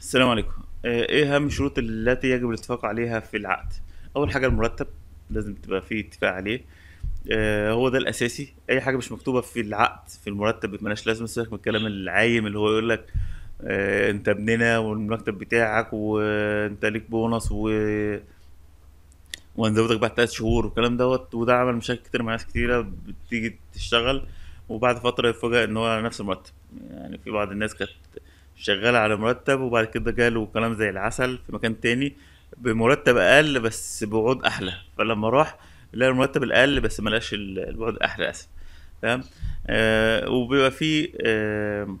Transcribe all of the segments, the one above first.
السلام عليكم آه، ايه اهم الشروط التي يجب الاتفاق عليها في العقد اول حاجه المرتب لازم تبقى في اتفاق عليه آه هو ده الاساسي اي حاجه مش مكتوبه في العقد في المرتب مالهاش لازمه سيبك من الكلام العايم اللي هو يقول لك آه انت ابننا والمرتب بتاعك وانت ليك بونص و وهنزودك بعد تلات شهور والكلام دوت وده عمل مشاكل كتير مع ناس كتيره بتيجي تشتغل وبعد فتره يتفاجئ ان هو نفس المرتب يعني في بعض الناس كانت شغال على مرتب وبعد كده جاله كلام زي العسل في مكان تاني بمرتب اقل بس بوعود احلى فلما راح لقى المرتب الاقل بس ما لقاش البعد احلى اسف تمام آه وبيبقى فيه آه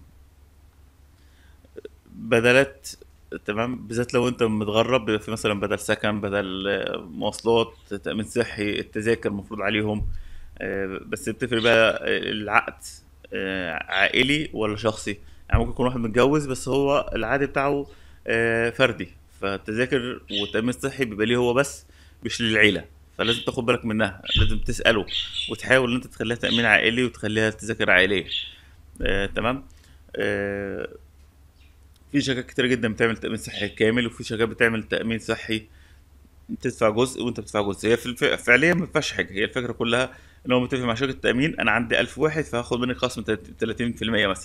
بدلات تمام بالذات لو انت متغرب بيبقى في مثلا بدل سكن بدل آه، مواصلات تامين صحي التذاكر المفروض عليهم آه بس بتفرق بقى آه، العقد آه عائلي ولا شخصي يعني ممكن يكون واحد متجوز بس هو العادي بتاعه آه، فردي فالتذاكر والتامين الصحي بيبقى ليه هو بس مش للعيله فلازم تاخد بالك منها لازم تساله وتحاول ان انت تخليها تامين عائلي وتخليها تذاكر عائليه آه، تمام آه، في شركات كتير جدا بتعمل تامين صحي كامل وفي شركات بتعمل تامين صحي تدفع جزء وانت بتدفع جزء هي فعليا ما فيهاش حاجه هي الفكره كلها ان هو متفق مع شركه التامين انا عندي 1000 واحد فهاخد منك خصم 30% مثلا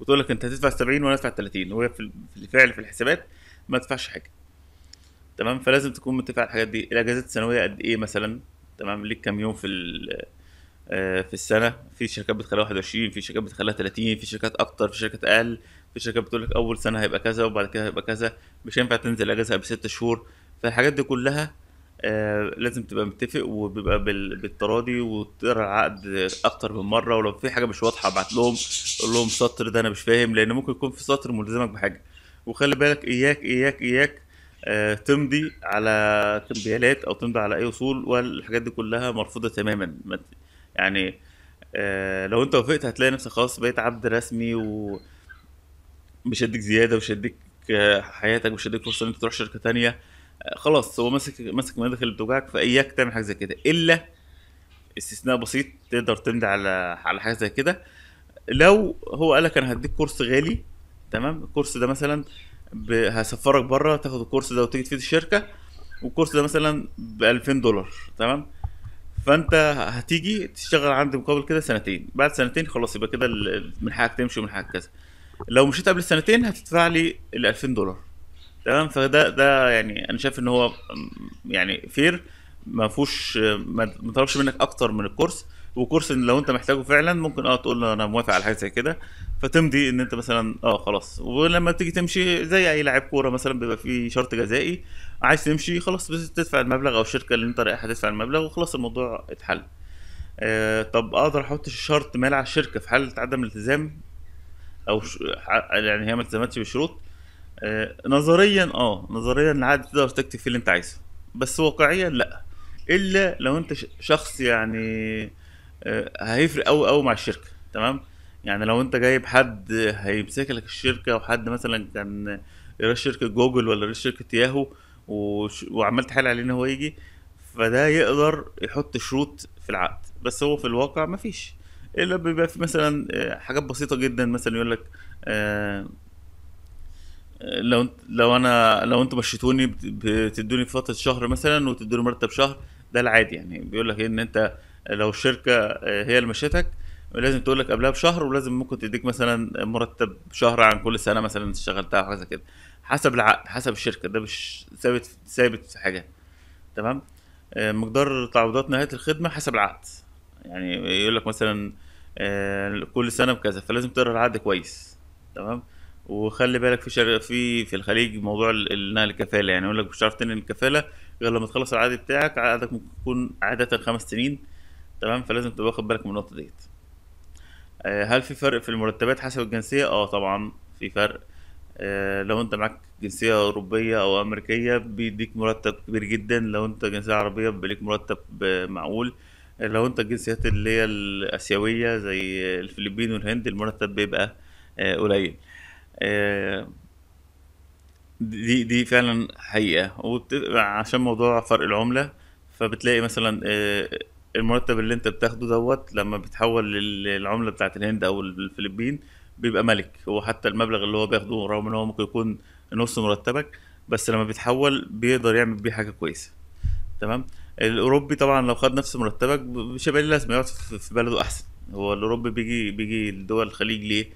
وتقول لك انت هتدفع 70 وانا ادفع 30 وهي في الفعل في الحسابات ما تدفعش حاجه تمام فلازم تكون متفق على الحاجات دي الاجازات السنويه قد ايه مثلا تمام ليك كام يوم في آه، في السنه في شركات بتخليها 21 في شركات بتخليها 30 في شركات اكتر في شركات اقل في شركات بتقول لك اول سنه هيبقى كذا وبعد كده هيبقى كذا مش هينفع تنزل اجازه قبل 6 شهور فالحاجات دي كلها آه لازم تبقى متفق وبيبقى بالتراضي وتقرا العقد اكتر من مره ولو في حاجه مش واضحه ابعت لهم قول لهم سطر ده انا مش فاهم لان ممكن يكون في سطر ملزمك بحاجه وخلي بالك اياك اياك اياك آه تمضي على تنبيهات او تمضي على اي اصول والحاجات دي كلها مرفوضه تماما يعني آه لو انت وافقت هتلاقي نفسك خلاص بقيت عبد رسمي و هديك زياده ومش هديك آه، حياتك مش هديك فرصه ان انت تروح شركه تانية خلاص هو ماسك ماسك مناخ اللي بتوجعك فاياك تعمل حاجه زي كده الا استثناء بسيط تقدر تمضي على على حاجه زي كده لو هو قال لك انا هديك كورس غالي تمام الكورس ده مثلا هسفرك بره تاخد الكورس ده وتيجي تفيد الشركه والكورس ده مثلا ب 2000 دولار تمام فانت هتيجي تشتغل عندي مقابل كده سنتين بعد سنتين خلاص يبقى كده من حقك تمشي ومن حقك كذا لو مشيت قبل السنتين هتدفع لي ال 2000 دولار تمام فده ده يعني انا شايف ان هو يعني فير ما فيهوش ما طلبش منك اكتر من الكورس وكورس إن لو انت محتاجه فعلا ممكن اه تقول له انا موافق على حاجه زي كده فتمضي ان انت مثلا اه خلاص ولما بتيجي تمشي زي اي لاعب كوره مثلا بيبقى في شرط جزائي عايز تمشي خلاص بس تدفع المبلغ او الشركه اللي انت رايحها تدفع المبلغ وخلاص الموضوع اتحل آه طب اقدر احط شرط مال على الشركه في حاله عدم الالتزام او ش... يعني هي ما التزمتش بالشروط آه، نظريا اه نظريا العقد تقدر تكتب فيه اللي انت عايزه بس واقعيا لا الا لو انت شخص يعني آه، هيفرق قوي قوي مع الشركه تمام يعني لو انت جايب حد هيمسك لك الشركه وحد مثلا كان رئيس شركه جوجل ولا رئيس شركه ياهو وعملت حال عليه ان هو يجي فده يقدر يحط شروط في العقد بس هو في الواقع مفيش الا بيبقى في مثلا آه، حاجات بسيطه جدا مثلا يقول لك لو لو انا لو انتوا مشيتوني بتدوني فتره شهر مثلا وتدوني مرتب شهر ده العادي يعني بيقول لك ان انت لو الشركه آه، هي اللي مشيتك لازم تقول لك قبلها بشهر ولازم ممكن تديك مثلا مرتب شهر عن كل سنه مثلا اشتغلتها حاجه كده حسب العقد حسب الشركه ده مش ثابت ثابت في حاجه تمام آه، مقدار تعويضات نهايه الخدمه حسب العقد يعني يقول لك مثلا آه، كل سنه بكذا فلازم تقرا العقد كويس تمام وخلي بالك في شر... في في الخليج موضوع النقل الكفاله يعني يقول لك مش عارف تنقل الكفاله غير لما تخلص العقد بتاعك عقدك ممكن يكون عاده خمس سنين تمام فلازم تبقى واخد بالك من النقطه ديت آه، هل في فرق في المرتبات حسب الجنسيه اه طبعا في فرق آه، لو انت معاك جنسيه اوروبيه او امريكيه بيديك مرتب كبير جدا لو انت جنسيه عربيه بيديك مرتب معقول آه، لو انت الجنسيات اللي هي الاسيويه زي الفلبين والهند المرتب بيبقى قليل آه آه، دي دي فعلا حقيقه عشان موضوع فرق العمله فبتلاقي مثلا آه، المرتب اللي انت بتاخده دوت لما بتحول للعمله بتاعت الهند او الفلبين بيبقى ملك هو حتى المبلغ اللي هو بياخده رغم ان هو ممكن يكون نص مرتبك بس لما بيتحول بيقدر يعمل بيه حاجه كويسه تمام الاوروبي طبعا لو خد نفس مرتبك مش هيبقى لازمه يقعد في بلده احسن هو الاوروبي بيجي بيجي لدول الخليج ليه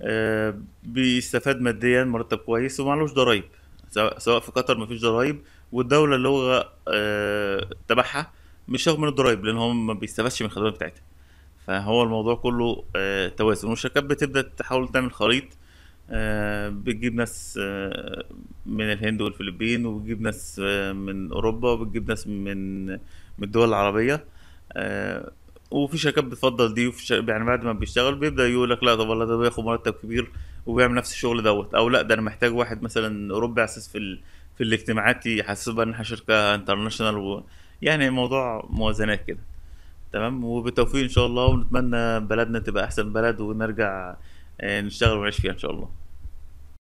آه، بيستفاد ماديا مرتب كويس ومعلوش ضرايب سواء في قطر مفيش ضرايب والدوله اللي هو آه، تبعها مش واخد من الضرايب لان هو ما بيستفادش من الخدمات بتاعتها فهو الموضوع كله آه، توازن والشركات بتبدا تحاول تعمل خليط بتجيب ناس من الهند والفلبين وبتجيب ناس من اوروبا وبتجيب ناس من من الدول العربيه وفي شركات بتفضل دي وفي شركات يعني بعد ما بيشتغل بيبدا يقول لك لا طب والله ده بياخد مرتب كبير وبيعمل نفس الشغل دوت او لا ده انا محتاج واحد مثلا اوروبي اساس في ال... في الاجتماعات يحسس بقى ان احنا شركه انترناشونال و... يعني موضوع موازنات كده تمام وبالتوفيق ان شاء الله ونتمنى بلدنا تبقى احسن بلد ونرجع آه، نشتغل ونعيش فيها ان شاء الله